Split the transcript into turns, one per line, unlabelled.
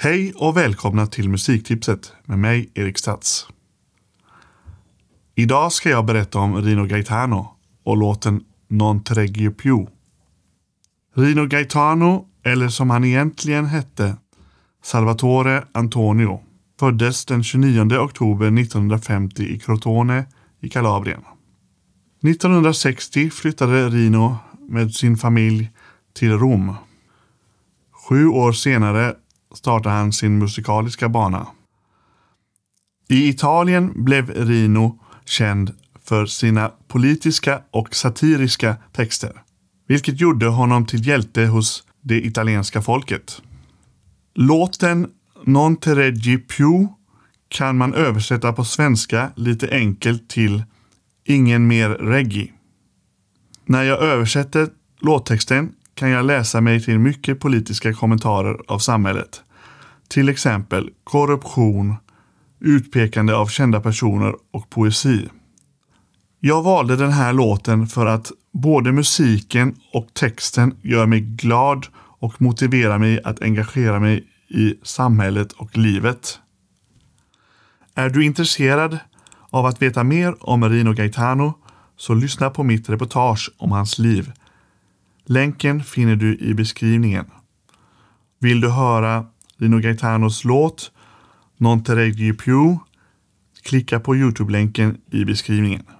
Hej och välkomna till Musiktipset med mig, Erik Statz. Idag ska jag berätta om Rino Gaetano och låten Non Treggio Più. Rino Gaetano, eller som han egentligen hette, Salvatore Antonio, föddes den 29 oktober 1950 i Crotone i Kalabrien. 1960 flyttade Rino med sin familj till Rom. Sju år senare startade han sin musikaliska bana. I Italien blev Rino känd för sina politiska och satiriska texter, vilket gjorde honom till hjälte hos det italienska folket. Låten Non te reggi più kan man översätta på svenska lite enkelt till Ingen mer reggae. När jag översätter låttexten kan jag läsa mig till mycket politiska kommentarer av samhället. Till exempel korruption, utpekande av kända personer och poesi. Jag valde den här låten för att både musiken och texten gör mig glad och motiverar mig att engagera mig i samhället och livet. Är du intresserad av att veta mer om Rino Gaetano så lyssna på mitt reportage om hans liv Länken finner du i beskrivningen. Vill du höra Lino Gaetanos låt Non Tereg Più? Klicka på Youtube-länken i beskrivningen.